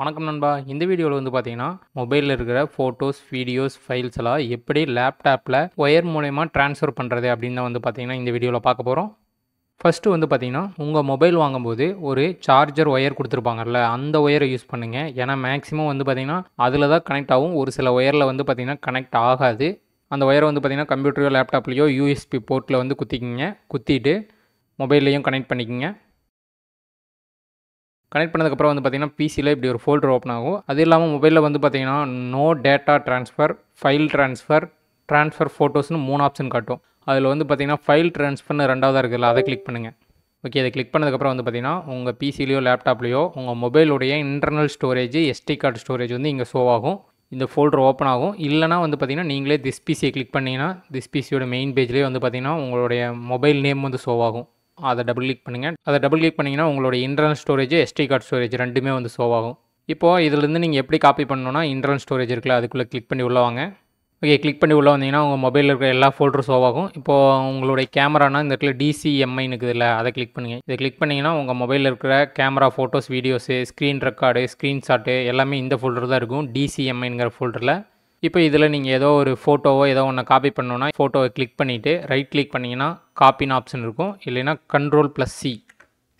வணக்கம் நண்பா இந்த வீடியோவில் வந்து பார்த்தீங்கன்னா மொபைலில் இருக்கிற ஃபோட்டோஸ் வீடியோஸ் ஃபைல்ஸ் எல்லாம் எப்படி லேப்டாப்பில் ஒயர் மூலயமா ட்ரான்ஸ்ஃபர் பண்ணுறது அப்படின்னு வந்து பார்த்தீங்கன்னா இந்த வீடியோவில் பார்க்க போகிறோம் ஃபஸ்ட்டு வந்து பார்த்தீங்கன்னா உங்கள் மொபைல் வாங்கும்போது ஒரு சார்ஜர் ஒயர் கொடுத்துருப்பாங்கல்ல அந்த ஒயரை யூஸ் பண்ணுங்கள் ஏன்னா மேக்ஸிமம் வந்து பார்த்தீங்கன்னா அதில் தான் கனெக்ட் ஆகும் ஒரு சில ஒயரில் வந்து பார்த்தீங்கன்னா கனெக்ட் ஆகாது அந்த ஒயரை வந்து பார்த்தீங்கன்னா கம்ப்யூட்டரையோ லேப்டாப்லேயோ யூஎஸ்பி போர்ட்டில் வந்து குத்திக்கிங்க குத்திட்டு மொபைல்லையும் கனெக்ட் பண்ணிக்கிங்க கனெக்ட் பண்ணதுக்கப்புறம் வந்து பார்த்திங்கன்னா பிசியில் இப்படி ஒரு ஃபோல்டர் ஓப்பன் ஆகும் அது இல்லாமல் மொபைலில் வந்து பார்த்திங்கன்னா no data transfer file transfer transfer ஃபோட்டோஸ்னு மூணு ஆப்ஷன் காட்டும் அதில் வந்து பார்த்திங்கன்னா ஃபைல் ட்ரான்ஸ்ஃபர்னு ரெண்டாவதாக இருக்குதுல்ல அதை கிளிக் பண்ணுங்கள் ஓகே அதை கிளிக் பண்ணதுக்கப்புறம் வந்து பார்த்திங்கன்னா உங்கள் பிசிலையோ லேப்டாப்லையோ உங்கள் மொபைலுடைய internal storage S D card storage வந்து இங்கே ஷோ ஆகும் இந்த ஃபோல்டர் ஓப்பன் ஆகும் இல்லைனா வந்து பார்த்திங்கன்னா நீங்களே திஸ் பிசியை கிளிக் பண்ணிங்கன்னா திஸ் பிசியோட மெயின் பேஜ்லேயே வந்து பார்த்திங்கன்னா உங்களுடைய மொபைல் நேம் வந்து ஷோ ஆகும் அதை டபுள் கிளிக் பண்ணுங்கள் அதை டபுள் கிளிக் பண்ணிங்கன்னா உங்களோட internal storage S D card storage ரெண்டுமே வந்து ஷோ ஆகும் இப்போது இதிலேருந்து நீங்கள் எப்படி காப்பி பண்ணணும்னா இன்டர்னல் ஸ்டோரேஜ் இருக்குல்ல அதுக்குள்ளே கிளிக் பண்ணி உள்ள வாங்க ஓகே கிளிக் பண்ணி உள்ளே வந்தீங்கன்னா உங்கள் மொபைலில் இருக்கிற எல்லா ஃபோல்டரும் ஷோ ஆகும் இப்போது உங்களுடைய கேமரானா இந்த இடத்துல இருக்குது இல்லை அதை கிளிக் பண்ணுங்கள் இதை கிளிக் பண்ணிங்கன்னா உங்கள் மொபைலில் இருக்கிற camera photos videos screen record screenshot எல்லாமே இந்த ஃபோல்டர் தான் இருக்கும் டிசிஎம்ஐங்கிற ஃபோல்டரில் இப்போ இதில் நீங்கள் ஏதோ ஒரு ஃபோட்டோவோ ஏதோ ஒன்று காப்பி பண்ணோன்னா ஃபோட்டோவை கிளிக் பண்ணிவிட்டு ரைட் கிளிக் பண்ணிங்கன்னா காப்பின்னு ஆப்ஷன் இருக்கும் இல்லைன்னா கண்ட்ரோல் ப்ளஸ் சி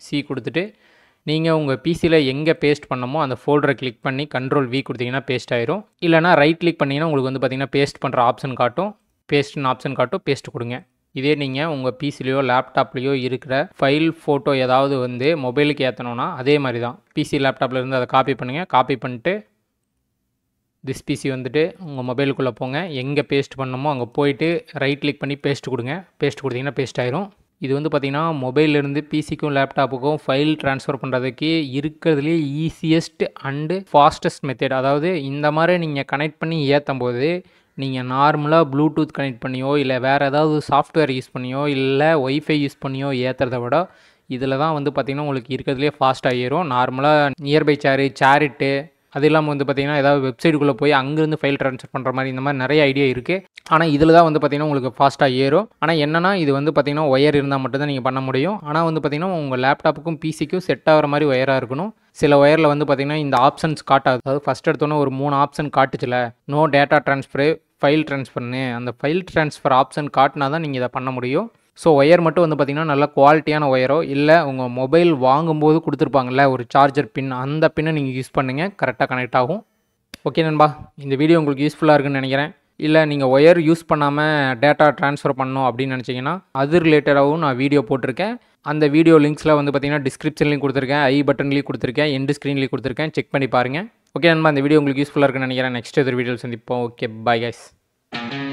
சி கொடுத்துட்டு நீங்கள் உங்கள் பிசியில் எங்கே பேஸ்ட் பண்ணமோ அந்த ஃபோல்டரை கிளிக் பண்ணி கண்ட்ரோல் வி கொடுத்தீங்கன்னா பேஸ்ட் ஆயிரும் இல்லைனா ரைட் கிளிக் பண்ணிங்கன்னா உங்களுக்கு வந்து பார்த்திங்கன்னா பேஸ்ட் பண்ணுற ஆப்ஷன் காட்டும் பேஸ்ட்னு ஆப்ஷன் காட்டும் பேஸ்ட் கொடுங்க இதே நீங்கள் உங்கள் பிசிலையோ லேப்டாப்லேயோ இருக்கிற ஃபைல் ஃபோட்டோ ஏதாவது வந்து மொபைலுக்கு ஏற்றணும்னா அதே மாதிரி தான் பிசி லேப்டாப்பில் இருந்து அதை காப்பி பண்ணுங்கள் காப்பி பண்ணிட்டு திஸ் பிசி வந்துட்டு உங்கள் மொபைலுக்குள்ளே போங்க எங்கே பேஸ்ட் பண்ணணுமோ அங்கே போயிட்டு ரைட் கிளிக் பண்ணி பேஸ்ட் கொடுங்க பேஸ்ட் கொடுத்தீங்கன்னா பேஸ்ட் ஆயிரும் இது வந்து பார்த்திங்கன்னா மொபைலிருந்து பிசிக்கும் லேப்டாப்புக்கும் ஃபைல் ட்ரான்ஸ்ஃபர் பண்ணுறதுக்கு இருக்கிறதுலே ஈஸியஸ்ட் அண்டு ஃபாஸ்டஸ்ட் மெத்தட் அதாவது இந்த மாதிரி நீங்கள் கனெக்ட் பண்ணி ஏற்றும் போது நீங்கள் நார்மலாக ப்ளூடூத் கனெக்ட் பண்ணியோ இல்லை வேறு ஏதாவது சாஃப்ட்வேர் யூஸ் பண்ணியோ இல்லை ஒய்ஃபை யூஸ் பண்ணியோ ஏற்றுறத விட இதில் தான் வந்து பார்த்திங்கன்னா உங்களுக்கு இருக்கிறதுலே ஃபாஸ்ட்டாக ஏறும் நார்மலாக நியர்பை சேரு சேரிட்டு அது இல்லாமல் வந்து பார்த்திங்கன்னா ஏதாவது வெப்சைட்டுக்குள்ளே போய் அங்கேருந்து ஃபைல் ட்ரான்ஸ்ஃபர் பண்ணுற மாதிரி இந்த மாதிரி நிறைய ஐடியா இருக்குது ஆனால் இதில் தான் வந்து பார்த்திங்கன்னா உங்களுக்கு ஃபாஸ்ட்டாக ஏறும் ஆனால் என்னென்னா இது வந்து பார்த்திங்கன்னா ஒயர் இருந்தால் மட்டும்தான் நீங்கள் பண்ண முடியும் ஆனால் வந்து பார்த்திங்கன்னா உங்கள் லேப்டாப்புக்கும் பிசிக்கும் செட் ஆகிற மாதிரி ஒயராக இருக்கணும் சில ஒயரில் வந்து பார்த்திங்கன்னா இந்த ஆப்ஷன்ஸ் காட்டாது அதாவது ஃபஸ்ட் எடுத்தோன்னே ஒரு மூணு ஆப்ஷன் காட்டுச்சுல நோ டேட்டா ட்ரான்ஸ்ஃபரு ஃபைல் ட்ரான்ஸ்ஃபர்னு அந்த ஃபைல் ட்ரான்ஸ்ஃபர் ஆப்ஷன் காட்டினா தான் நீங்கள் இதை பண்ண முடியும் ஸோ ஒயர் மட்டும் வந்து பார்த்திங்கன்னா நல்ல குவாலிட்டியான ஒயரோ இல்லை உங்கள் மொபைல் வாங்கும்போது கொடுத்துருப்பாங்கல்ல ஒரு சார்ஜர் பின் அந்த பின்னை நீங்கள் யூஸ் பண்ணுங்கள் கரெக்டாக கனெக்ட் ஆகும் ஓகே நண்பா இந்த வீடியோ உங்களுக்கு யூஸ்ஃபுல்லாக இருக்குன்னு நினைக்கிறேன் இல்லை நீங்கள் ஒயர் யூஸ் பண்ணாமல் டேட்டா ட்ரான்ஸ்ஃபர் பண்ணணும் அப்படின்னு நினச்சிங்கன்னா அது ரிலேட்டடாகவும் நான் வீடியோ போட்டிருக்கேன் அந்த வீடியோ லிங்க்ஸில் வந்து பார்த்திங்கன்னா டிஸ்கிரிப்ஷன்லேயும் கொடுத்துருக்கேன் ஐ பட்டன்லேயும் கொடுத்துருக்கேன் எண்டு ஸ்க்ரீன்லேயும் கொடுத்துருக்கேன் செக் பண்ணி பாருங்கள் ஓகே நண்பா அந்த வீடியோ உங்களுக்கு யூஸ்ஃபுல்லாக இருக்குன்னு நினைக்கிறேன் நெக்ஸ்ட் எதிர் வீடியோ சந்திப்போம் ஓகே பாய் கைஸ்